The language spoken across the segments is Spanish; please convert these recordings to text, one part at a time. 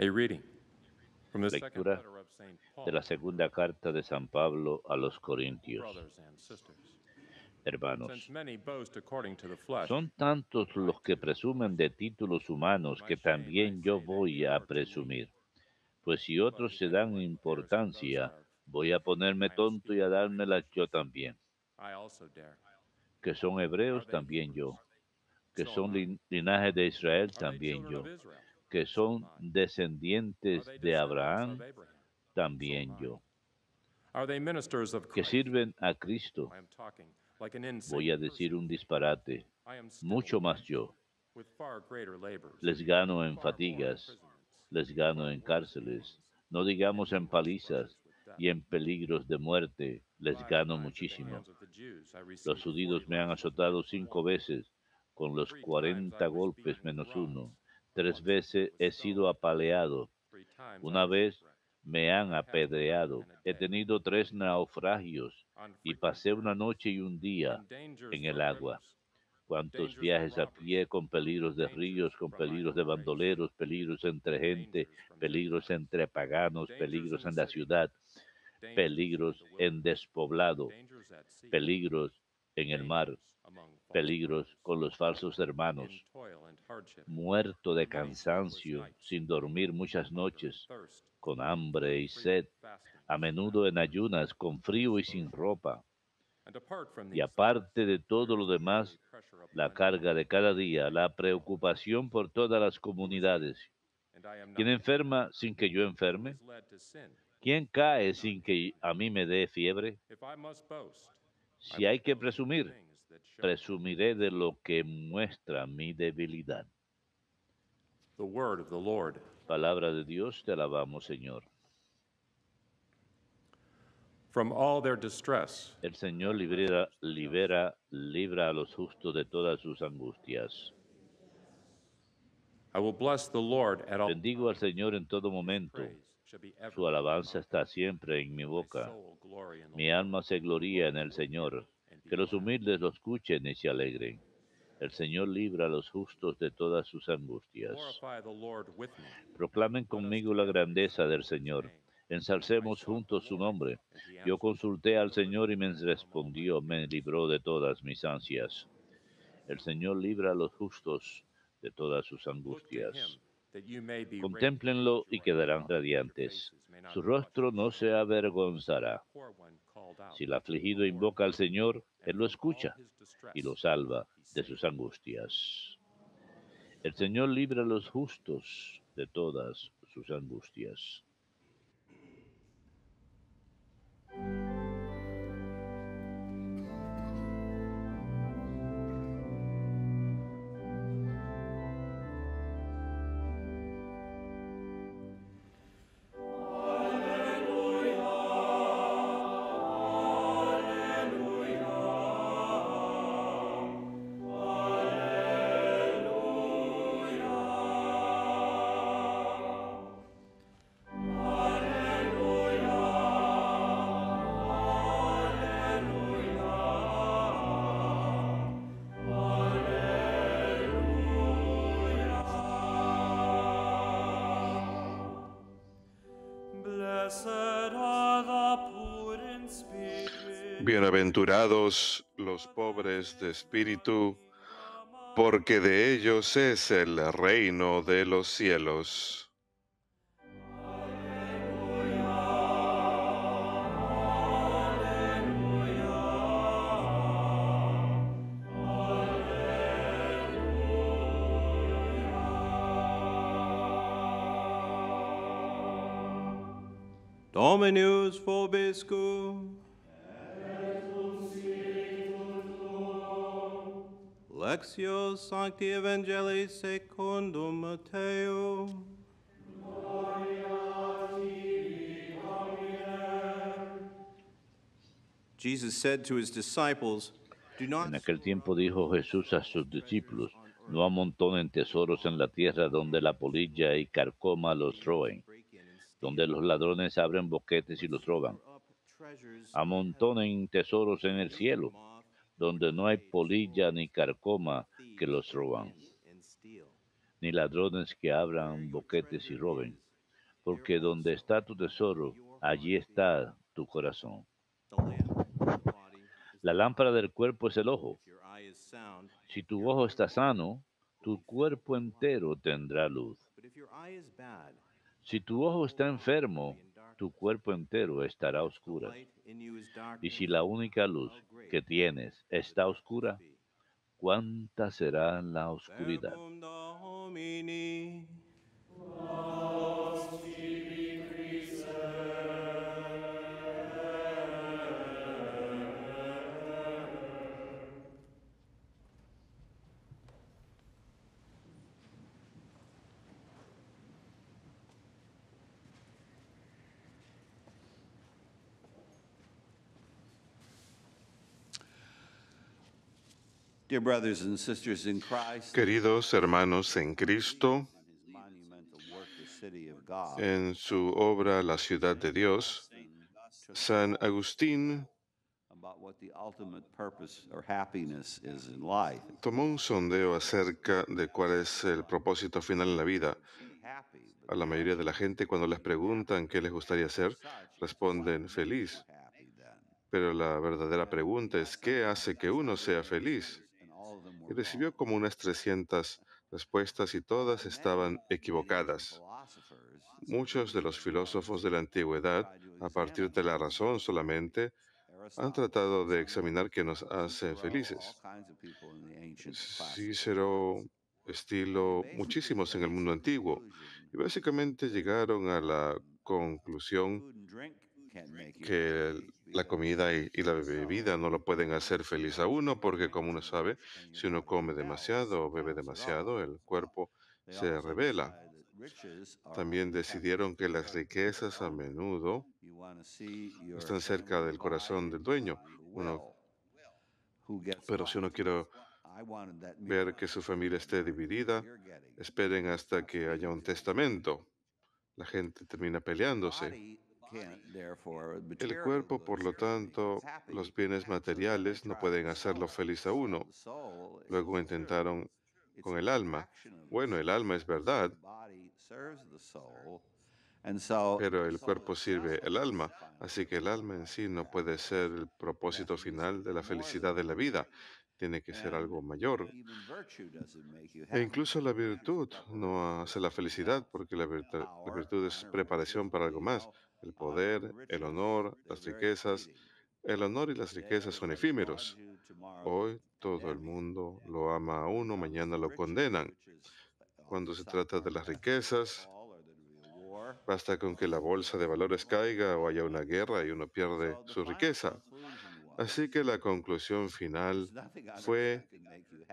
Lectura de la segunda carta de San Pablo a los Corintios. Hermanos, son tantos los que presumen de títulos humanos que también yo voy a presumir. Pues si otros se dan importancia, voy a ponerme tonto y a la yo también. Que son hebreos también yo. Que son linaje de Israel también yo que son descendientes de Abraham, también yo, que sirven a Cristo. Voy a decir un disparate, mucho más yo. Les gano en fatigas, les gano en cárceles, no digamos en palizas y en peligros de muerte, les gano muchísimo. Los judíos me han azotado cinco veces con los 40 golpes menos uno. Tres veces he sido apaleado. Una vez me han apedreado. He tenido tres naufragios y pasé una noche y un día en el agua. Cuántos viajes a pie con peligros de ríos, con peligros de bandoleros, peligros entre gente, peligros entre paganos, peligros en la ciudad, peligros en despoblado, peligros en el mar, peligros con los falsos hermanos, muerto de cansancio, sin dormir muchas noches, con hambre y sed, a menudo en ayunas, con frío y sin ropa. Y aparte de todo lo demás, la carga de cada día, la preocupación por todas las comunidades. ¿Quién enferma sin que yo enferme? ¿Quién cae sin que a mí me dé fiebre? Si hay que presumir, Presumiré de lo que muestra mi debilidad. The word of the Lord. Palabra de Dios, te alabamos, Señor. From all their distress. El Señor libera, libra a los justos de todas sus angustias. Lord Bendigo al Señor en todo momento. Su alabanza está siempre en mi boca. Mi alma se gloria en el Señor. Que los humildes lo escuchen y se alegren. El Señor libra a los justos de todas sus angustias. Proclamen conmigo la grandeza del Señor. Ensalcemos juntos su nombre. Yo consulté al Señor y me respondió, me libró de todas mis ansias. El Señor libra a los justos de todas sus angustias. Contémplenlo y quedarán radiantes. Su rostro no se avergonzará. Si el afligido invoca al Señor, Él lo escucha y lo salva de sus angustias. El Señor libra a los justos de todas sus angustias. Bienaventurados los pobres de espíritu, porque de ellos es el reino de los cielos. Jesus said to his disciples, Do not... En aquel tiempo dijo Jesús a sus discípulos, no amontonen tesoros en la tierra donde la polilla y carcoma los roen donde los ladrones abren boquetes y los roban. Amontonen tesoros en el cielo, donde no hay polilla ni carcoma que los roban, ni ladrones que abran boquetes y roben, porque donde está tu tesoro, allí está tu corazón. La lámpara del cuerpo es el ojo. Si tu ojo está sano, tu cuerpo entero tendrá luz. Si tu ojo está enfermo, tu cuerpo entero estará oscuro. Y si la única luz que tienes está oscura, ¿cuánta será la oscuridad? Queridos hermanos en Cristo, en su obra La ciudad de Dios, San Agustín tomó un sondeo acerca de cuál es el propósito final en la vida. A la mayoría de la gente cuando les preguntan qué les gustaría hacer, responden feliz. Pero la verdadera pregunta es, ¿qué hace que uno sea feliz? y recibió como unas 300 respuestas y todas estaban equivocadas. Muchos de los filósofos de la antigüedad, a partir de la razón solamente, han tratado de examinar qué nos hace felices. Cícero, estilo, muchísimos en el mundo antiguo, y básicamente llegaron a la conclusión que la comida y, la bebida no lo pueden hacer feliz a uno porque, como uno sabe, si uno come demasiado o bebe demasiado, el cuerpo se revela. También decidieron que las riquezas a menudo están cerca del corazón del dueño. pero si uno quiere ver que su familia esté dividida, esperen hasta que haya un testamento. La gente termina peleándose. El cuerpo, por lo tanto, los bienes materiales no pueden hacerlo feliz a uno. Luego intentaron con el alma. Bueno, el alma es verdad, pero el cuerpo sirve el alma, así que el alma en sí no puede ser el propósito final de la felicidad de la vida. Tiene que ser algo mayor. E incluso la virtud no hace la felicidad, porque la virtud, la virtud es preparación para algo más el poder, el honor, las riquezas. El honor y las riquezas son efímeros. Hoy todo el mundo lo ama a uno, mañana lo condenan. Cuando se trata de las riquezas, basta con que la bolsa de valores caiga o haya una guerra y uno pierde su riqueza. Así que la conclusión final fue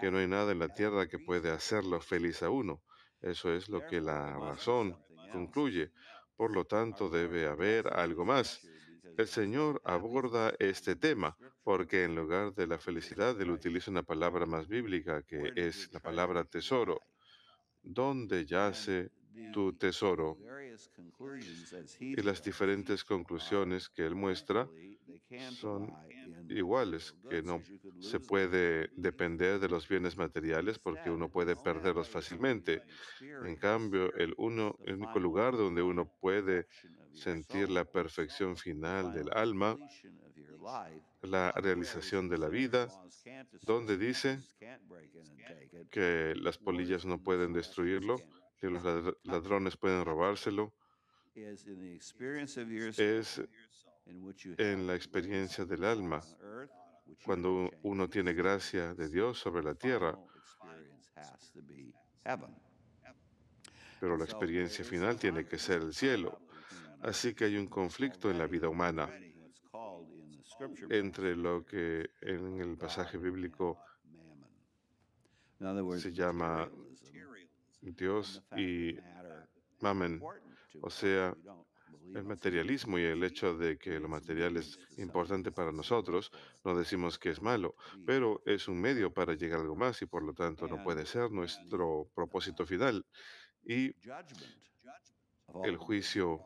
que no hay nada en la tierra que puede hacerlo feliz a uno. Eso es lo que la razón concluye. Por lo tanto, debe haber algo más. El Señor aborda este tema porque en lugar de la felicidad, Él utiliza una palabra más bíblica que es la palabra tesoro. ¿Dónde yace tu tesoro? Y las diferentes conclusiones que Él muestra son iguales, que no se puede depender de los bienes materiales porque uno puede perderlos fácilmente. En cambio, el, uno, el único lugar donde uno puede sentir la perfección final del alma, la realización de la vida, donde dice que las polillas no pueden destruirlo, que los ladrones pueden robárselo, es en la experiencia del alma, cuando uno tiene gracia de Dios sobre la tierra. Pero la experiencia final tiene que ser el cielo. Así que hay un conflicto en la vida humana entre lo que en el pasaje bíblico se llama Dios y Mamen. O sea, el materialismo y el hecho de que lo material es importante para nosotros, no decimos que es malo, pero es un medio para llegar a algo más y por lo tanto no puede ser nuestro propósito final. Y el juicio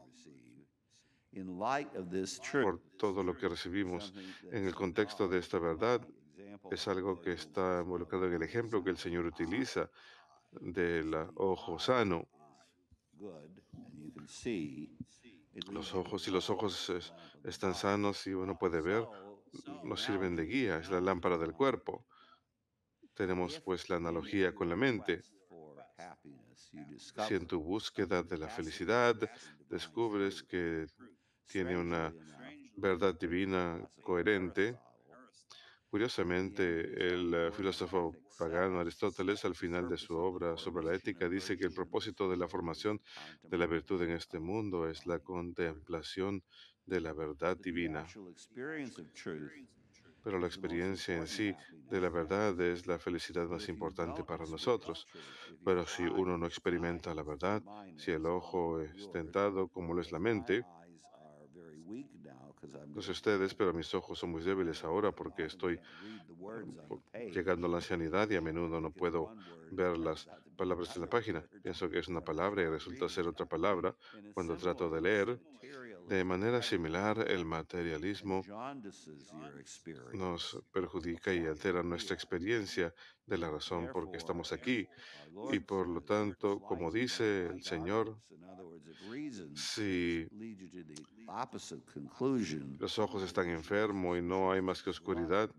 por todo lo que recibimos en el contexto de esta verdad es algo que está involucrado en el ejemplo que el Señor utiliza del ojo sano los ojos, si los ojos están sanos y uno puede ver, nos sirven de guía, es la lámpara del cuerpo. Tenemos pues la analogía con la mente. Si en tu búsqueda de la felicidad descubres que tiene una verdad divina coherente, Curiosamente, el eh, filósofo pagano Aristóteles, al final de su obra sobre la ética, dice que el propósito de la formación de la virtud en este mundo es la contemplación de la verdad divina. Pero la experiencia en sí de la verdad es la felicidad más importante para nosotros. Pero si uno no experimenta la verdad, si el ojo es tentado como lo es la mente, no sé ustedes, pero mis ojos son muy débiles ahora porque estoy mm, llegando a la ancianidad y a menudo no puedo ver las palabras en la página. Pienso que es una palabra y resulta ser otra palabra. Cuando trato de leer, de manera similar, el materialismo nos perjudica y altera nuestra experiencia de la razón por que estamos aquí. Y por lo tanto, como dice el Señor, si los ojos están enfermos y no hay más que oscuridad,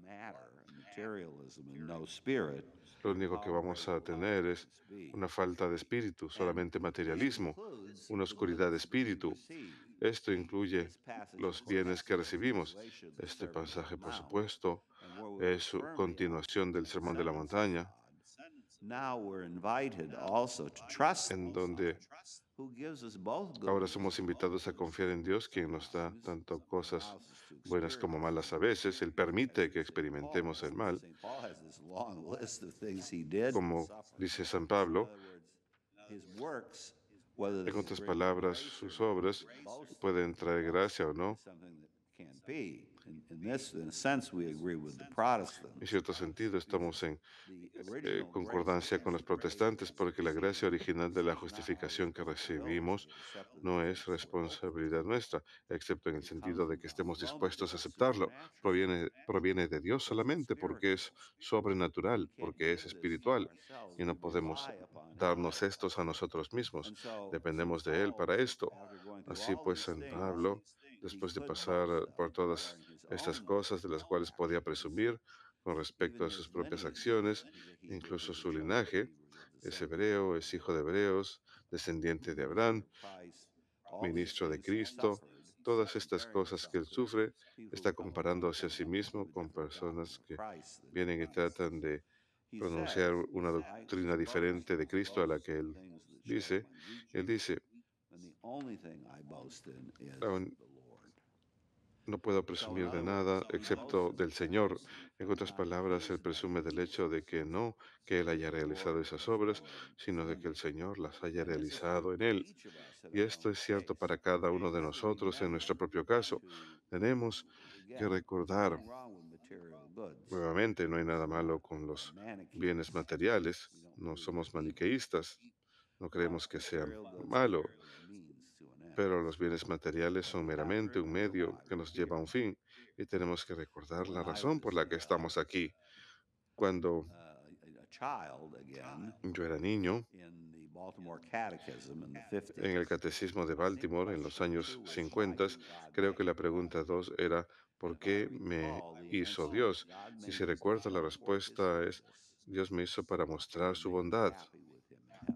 lo único que vamos a tener es una falta de espíritu, solamente materialismo, una oscuridad de espíritu. Esto incluye los bienes que recibimos. Este pasaje, por supuesto, es su continuación del Sermón de la Montaña, en donde ahora somos invitados a confiar en Dios, quien nos da tanto cosas buenas como malas a veces. Él permite que experimentemos el mal. Como dice San Pablo, en otras palabras, sus obras pueden traer gracia o no. En cierto sentido, estamos en este, concordancia con los protestantes porque la gracia original de la justificación que recibimos no es responsabilidad nuestra, excepto en el sentido de que estemos dispuestos a aceptarlo. Proviene, proviene de Dios solamente porque es sobrenatural, porque es espiritual y no podemos darnos estos a nosotros mismos. Dependemos de Él para esto. Así pues, San Pablo, después de pasar por todas las estas cosas de las cuales podía presumir con respecto a sus propias acciones, incluso su linaje. Es hebreo, es hijo de hebreos, descendiente de Abraham, ministro de Cristo. Todas estas cosas que él sufre está comparándose a sí mismo con personas que vienen y tratan de pronunciar una doctrina diferente de Cristo a la que él dice. Él dice, no puedo presumir de nada excepto del Señor. En otras palabras, él presume del hecho de que no que él haya realizado esas obras, sino de que el Señor las haya realizado en él. Y esto es cierto para cada uno de nosotros en nuestro propio caso. Tenemos que recordar, nuevamente, no hay nada malo con los bienes materiales, no somos maniqueístas, no creemos que sea malo. Pero los bienes materiales son meramente un medio que nos lleva a un fin y tenemos que recordar la razón por la que estamos aquí. Cuando yo era niño en el Catecismo de Baltimore en los años 50, creo que la pregunta 2 era ¿por qué me hizo Dios? Y si recuerdo la respuesta es Dios me hizo para mostrar su bondad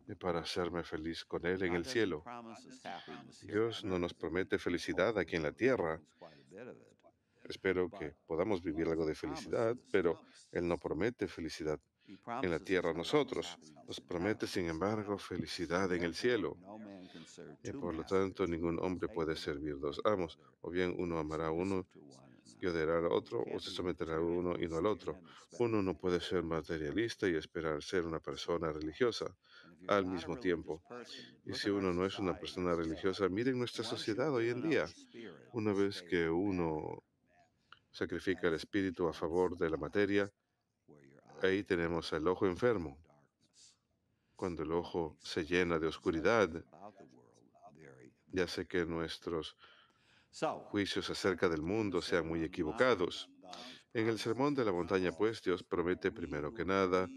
eh, para hacerme feliz con Él en el cielo. Dios no nos promete felicidad aquí en la tierra. Espero que podamos vivir algo de felicidad, pero Él no promete felicidad en la tierra a nosotros. Nos promete, sin embargo, felicidad en el cielo. Y por lo tanto, ningún hombre puede servir dos amos. O bien uno amará a uno y odiará al otro, o se someterá a uno y no al otro. Uno no puede ser materialista y esperar ser una persona religiosa al mismo tiempo. Y si uno no es una persona religiosa, miren nuestra sociedad hoy en día. Una vez que uno sacrifica el espíritu a favor de la materia, ahí tenemos el ojo enfermo. Cuando el ojo se llena de oscuridad, ya sé que nuestros juicios acerca del mundo sean muy equivocados. En el sermón de la montaña, pues, Dios promete primero que nada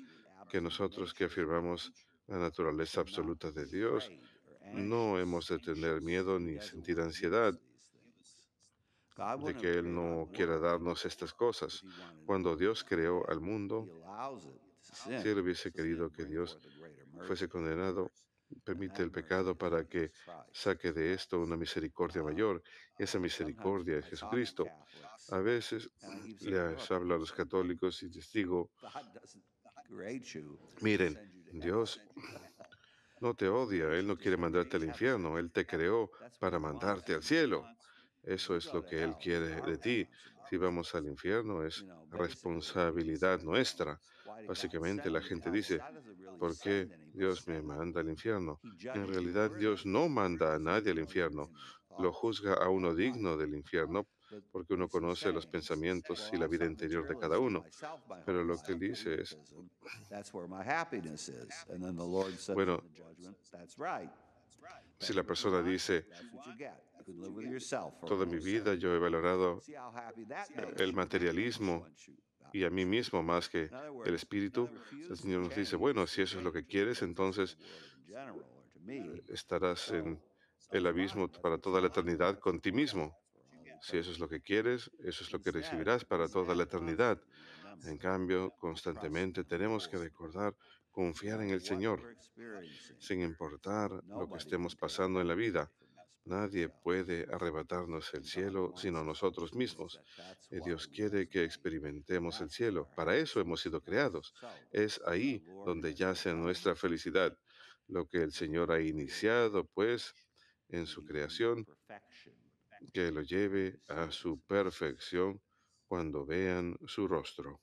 que nosotros que afirmamos la naturaleza absoluta de Dios, no hemos de tener miedo ni sentir ansiedad de que Él no quiera darnos estas cosas. Cuando Dios creó al mundo, si Él hubiese querido que Dios fuese condenado, permite el pecado para que saque de esto una misericordia mayor. esa misericordia es Jesucristo. A veces les hablo a los católicos y les digo, miren, Dios no te odia, Él no quiere mandarte al infierno, Él te creó para mandarte al cielo. Eso es lo que Él quiere de ti. Si vamos al infierno es responsabilidad nuestra. Básicamente la gente dice, ¿por qué Dios me manda al infierno? En realidad Dios no manda a nadie al infierno. Lo juzga a uno digno del infierno porque uno conoce los pensamientos y la vida interior de cada uno. Pero lo que dice es, bueno, si la persona dice, toda mi vida yo he valorado el materialismo y a mí mismo más que el espíritu, el Señor nos dice, bueno, si eso es lo que quieres, entonces eh, estarás en el abismo para toda la eternidad con ti mismo. Si eso es lo que quieres, eso es lo que recibirás para toda la eternidad. En cambio, constantemente tenemos que recordar confiar en el Señor, sin importar lo que estemos pasando en la vida. Nadie puede arrebatarnos el cielo sino nosotros mismos. Eh, Dios quiere que experimentemos el cielo. Para eso hemos sido creados. Es ahí donde yace nuestra felicidad. Lo que el Señor ha iniciado, pues, en su creación, que lo lleve a su perfección cuando vean su rostro.